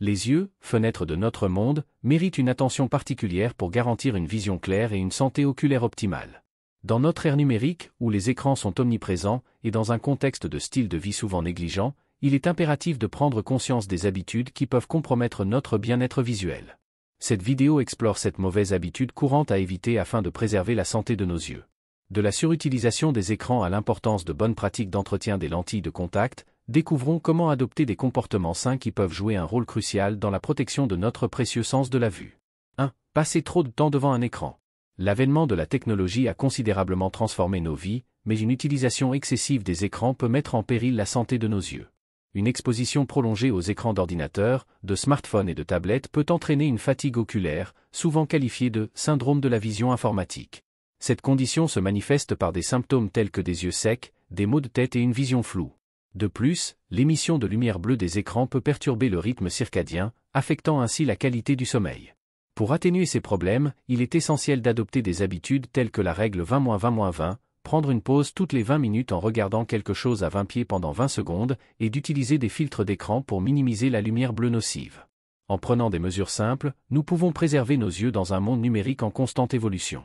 Les yeux, fenêtres de notre monde, méritent une attention particulière pour garantir une vision claire et une santé oculaire optimale. Dans notre ère numérique, où les écrans sont omniprésents, et dans un contexte de style de vie souvent négligent, il est impératif de prendre conscience des habitudes qui peuvent compromettre notre bien-être visuel. Cette vidéo explore cette mauvaise habitude courante à éviter afin de préserver la santé de nos yeux. De la surutilisation des écrans à l'importance de bonnes pratiques d'entretien des lentilles de contact, découvrons comment adopter des comportements sains qui peuvent jouer un rôle crucial dans la protection de notre précieux sens de la vue. 1. Passer trop de temps devant un écran. L'avènement de la technologie a considérablement transformé nos vies, mais une utilisation excessive des écrans peut mettre en péril la santé de nos yeux. Une exposition prolongée aux écrans d'ordinateur, de smartphones et de tablettes peut entraîner une fatigue oculaire, souvent qualifiée de syndrome de la vision informatique. Cette condition se manifeste par des symptômes tels que des yeux secs, des maux de tête et une vision floue. De plus, l'émission de lumière bleue des écrans peut perturber le rythme circadien, affectant ainsi la qualité du sommeil. Pour atténuer ces problèmes, il est essentiel d'adopter des habitudes telles que la règle 20-20-20, prendre une pause toutes les 20 minutes en regardant quelque chose à 20 pieds pendant 20 secondes et d'utiliser des filtres d'écran pour minimiser la lumière bleue nocive. En prenant des mesures simples, nous pouvons préserver nos yeux dans un monde numérique en constante évolution.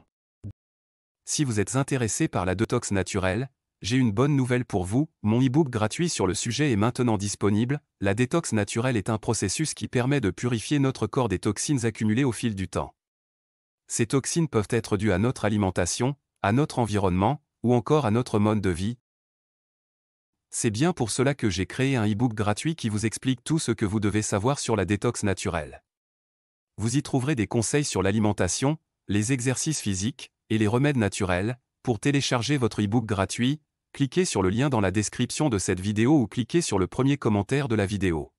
Si vous êtes intéressé par la détox naturelle, j'ai une bonne nouvelle pour vous, mon e-book gratuit sur le sujet est maintenant disponible. La détox naturelle est un processus qui permet de purifier notre corps des toxines accumulées au fil du temps. Ces toxines peuvent être dues à notre alimentation, à notre environnement, ou encore à notre mode de vie. C'est bien pour cela que j'ai créé un e-book gratuit qui vous explique tout ce que vous devez savoir sur la détox naturelle. Vous y trouverez des conseils sur l'alimentation, les exercices physiques et les remèdes naturels. Pour télécharger votre e-book gratuit, cliquez sur le lien dans la description de cette vidéo ou cliquez sur le premier commentaire de la vidéo.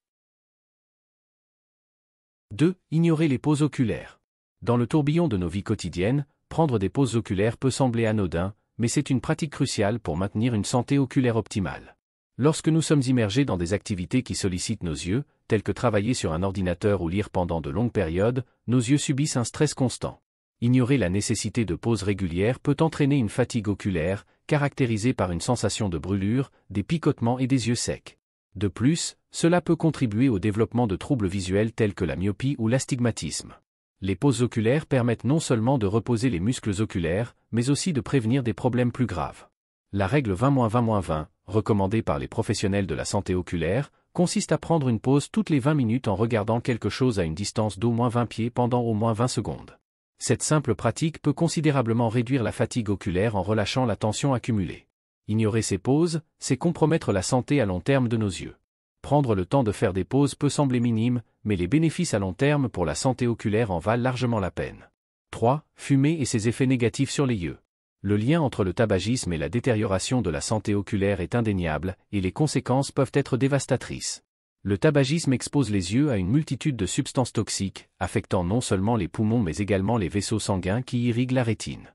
2. Ignorer les pauses oculaires. Dans le tourbillon de nos vies quotidiennes, prendre des pauses oculaires peut sembler anodin, mais c'est une pratique cruciale pour maintenir une santé oculaire optimale. Lorsque nous sommes immergés dans des activités qui sollicitent nos yeux, telles que travailler sur un ordinateur ou lire pendant de longues périodes, nos yeux subissent un stress constant. Ignorer la nécessité de pauses régulières peut entraîner une fatigue oculaire, caractérisée par une sensation de brûlure, des picotements et des yeux secs. De plus, cela peut contribuer au développement de troubles visuels tels que la myopie ou l'astigmatisme. Les pauses oculaires permettent non seulement de reposer les muscles oculaires, mais aussi de prévenir des problèmes plus graves. La règle 20-20-20, recommandée par les professionnels de la santé oculaire, consiste à prendre une pause toutes les 20 minutes en regardant quelque chose à une distance d'au moins 20 pieds pendant au moins 20 secondes cette simple pratique peut considérablement réduire la fatigue oculaire en relâchant la tension accumulée. Ignorer ces pauses, c'est compromettre la santé à long terme de nos yeux. Prendre le temps de faire des pauses peut sembler minime, mais les bénéfices à long terme pour la santé oculaire en valent largement la peine. 3. Fumer et ses effets négatifs sur les yeux. Le lien entre le tabagisme et la détérioration de la santé oculaire est indéniable, et les conséquences peuvent être dévastatrices. Le tabagisme expose les yeux à une multitude de substances toxiques, affectant non seulement les poumons mais également les vaisseaux sanguins qui irriguent la rétine.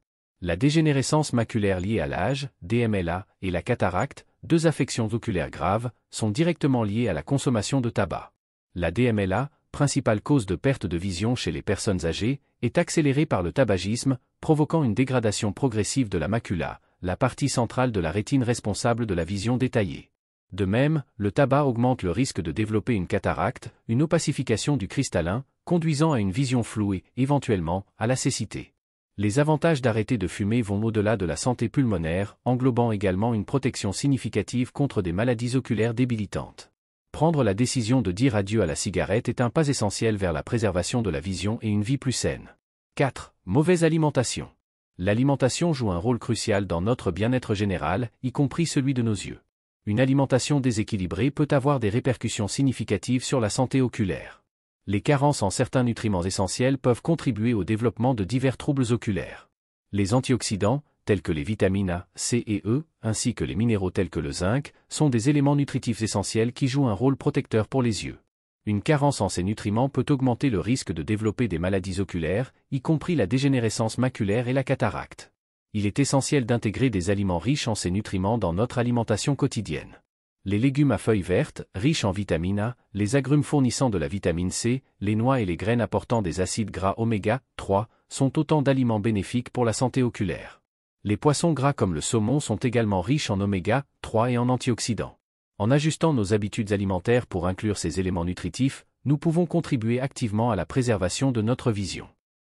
La dégénérescence maculaire liée à l'âge, DMLA, et la cataracte, deux affections oculaires graves, sont directement liées à la consommation de tabac. La DMLA, principale cause de perte de vision chez les personnes âgées, est accélérée par le tabagisme, provoquant une dégradation progressive de la macula, la partie centrale de la rétine responsable de la vision détaillée. De même, le tabac augmente le risque de développer une cataracte, une opacification du cristallin, conduisant à une vision floue et, éventuellement, à la cécité. Les avantages d'arrêter de fumer vont au-delà de la santé pulmonaire, englobant également une protection significative contre des maladies oculaires débilitantes. Prendre la décision de dire adieu à la cigarette est un pas essentiel vers la préservation de la vision et une vie plus saine. 4. Mauvaise alimentation. L'alimentation joue un rôle crucial dans notre bien-être général, y compris celui de nos yeux une alimentation déséquilibrée peut avoir des répercussions significatives sur la santé oculaire. Les carences en certains nutriments essentiels peuvent contribuer au développement de divers troubles oculaires. Les antioxydants, tels que les vitamines A, C et E, ainsi que les minéraux tels que le zinc, sont des éléments nutritifs essentiels qui jouent un rôle protecteur pour les yeux. Une carence en ces nutriments peut augmenter le risque de développer des maladies oculaires, y compris la dégénérescence maculaire et la cataracte il est essentiel d'intégrer des aliments riches en ces nutriments dans notre alimentation quotidienne. Les légumes à feuilles vertes, riches en vitamine A, les agrumes fournissant de la vitamine C, les noix et les graines apportant des acides gras oméga 3 sont autant d'aliments bénéfiques pour la santé oculaire. Les poissons gras comme le saumon sont également riches en oméga 3 et en antioxydants. En ajustant nos habitudes alimentaires pour inclure ces éléments nutritifs, nous pouvons contribuer activement à la préservation de notre vision.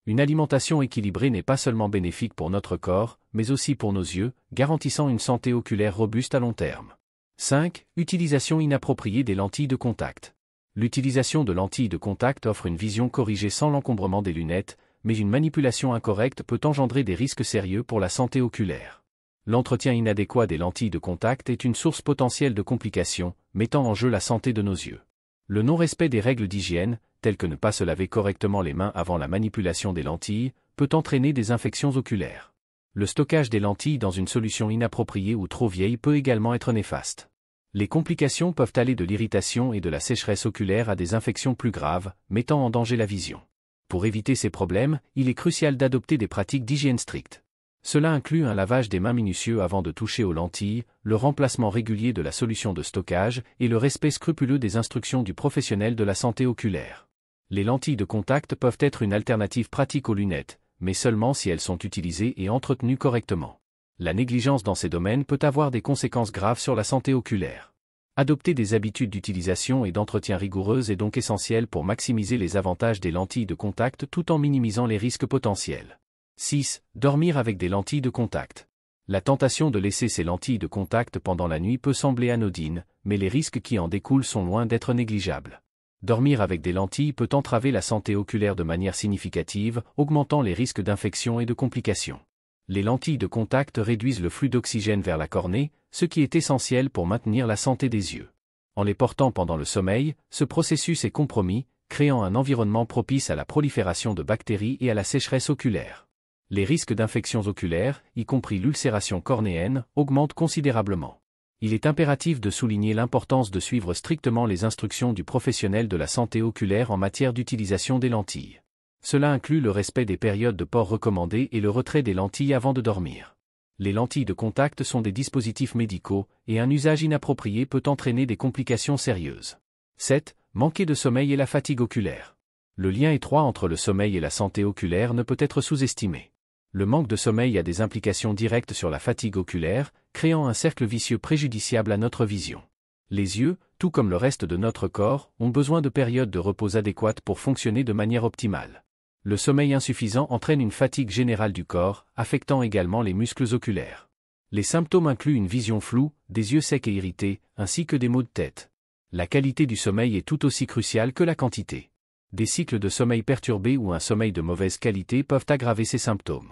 Une alimentation équilibrée n'est pas seulement bénéfique pour notre corps, mais aussi pour nos yeux, garantissant une santé oculaire robuste à long terme. 5. Utilisation inappropriée des lentilles de contact. L'utilisation de lentilles de contact offre une vision corrigée sans l'encombrement des lunettes, mais une manipulation incorrecte peut engendrer des risques sérieux pour la santé oculaire. L'entretien inadéquat des lentilles de contact est une source potentielle de complications, mettant en jeu la santé de nos yeux. Le non-respect des règles d'hygiène, telles que ne pas se laver correctement les mains avant la manipulation des lentilles, peut entraîner des infections oculaires. Le stockage des lentilles dans une solution inappropriée ou trop vieille peut également être néfaste. Les complications peuvent aller de l'irritation et de la sécheresse oculaire à des infections plus graves, mettant en danger la vision. Pour éviter ces problèmes, il est crucial d'adopter des pratiques d'hygiène strictes. Cela inclut un lavage des mains minutieux avant de toucher aux lentilles, le remplacement régulier de la solution de stockage et le respect scrupuleux des instructions du professionnel de la santé oculaire. Les lentilles de contact peuvent être une alternative pratique aux lunettes, mais seulement si elles sont utilisées et entretenues correctement. La négligence dans ces domaines peut avoir des conséquences graves sur la santé oculaire. Adopter des habitudes d'utilisation et d'entretien rigoureuses est donc essentiel pour maximiser les avantages des lentilles de contact tout en minimisant les risques potentiels. 6. Dormir avec des lentilles de contact. La tentation de laisser ces lentilles de contact pendant la nuit peut sembler anodine, mais les risques qui en découlent sont loin d'être négligeables dormir avec des lentilles peut entraver la santé oculaire de manière significative, augmentant les risques d'infection et de complications. Les lentilles de contact réduisent le flux d'oxygène vers la cornée, ce qui est essentiel pour maintenir la santé des yeux. En les portant pendant le sommeil, ce processus est compromis, créant un environnement propice à la prolifération de bactéries et à la sécheresse oculaire. Les risques d'infections oculaires, y compris l'ulcération cornéenne, augmentent considérablement il est impératif de souligner l'importance de suivre strictement les instructions du professionnel de la santé oculaire en matière d'utilisation des lentilles. Cela inclut le respect des périodes de port recommandées et le retrait des lentilles avant de dormir. Les lentilles de contact sont des dispositifs médicaux, et un usage inapproprié peut entraîner des complications sérieuses. 7. Manquer de sommeil et la fatigue oculaire. Le lien étroit entre le sommeil et la santé oculaire ne peut être sous-estimé le manque de sommeil a des implications directes sur la fatigue oculaire, créant un cercle vicieux préjudiciable à notre vision. Les yeux, tout comme le reste de notre corps, ont besoin de périodes de repos adéquates pour fonctionner de manière optimale. Le sommeil insuffisant entraîne une fatigue générale du corps, affectant également les muscles oculaires. Les symptômes incluent une vision floue, des yeux secs et irrités, ainsi que des maux de tête. La qualité du sommeil est tout aussi cruciale que la quantité. Des cycles de sommeil perturbés ou un sommeil de mauvaise qualité peuvent aggraver ces symptômes.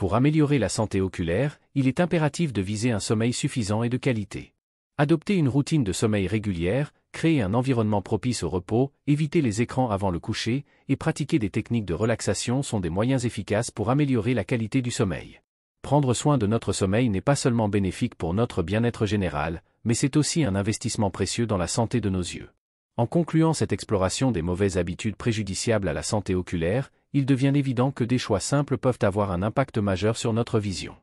Pour améliorer la santé oculaire, il est impératif de viser un sommeil suffisant et de qualité. Adopter une routine de sommeil régulière, créer un environnement propice au repos, éviter les écrans avant le coucher et pratiquer des techniques de relaxation sont des moyens efficaces pour améliorer la qualité du sommeil. Prendre soin de notre sommeil n'est pas seulement bénéfique pour notre bien-être général, mais c'est aussi un investissement précieux dans la santé de nos yeux. En concluant cette exploration des mauvaises habitudes préjudiciables à la santé oculaire, il devient évident que des choix simples peuvent avoir un impact majeur sur notre vision.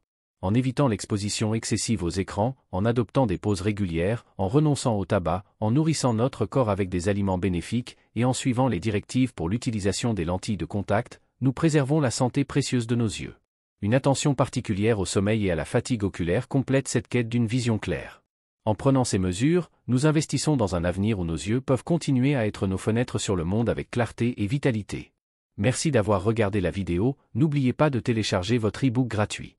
En évitant l'exposition excessive aux écrans, en adoptant des pauses régulières, en renonçant au tabac, en nourrissant notre corps avec des aliments bénéfiques et en suivant les directives pour l'utilisation des lentilles de contact, nous préservons la santé précieuse de nos yeux. Une attention particulière au sommeil et à la fatigue oculaire complète cette quête d'une vision claire. En prenant ces mesures, nous investissons dans un avenir où nos yeux peuvent continuer à être nos fenêtres sur le monde avec clarté et vitalité. Merci d'avoir regardé la vidéo, n'oubliez pas de télécharger votre e-book gratuit.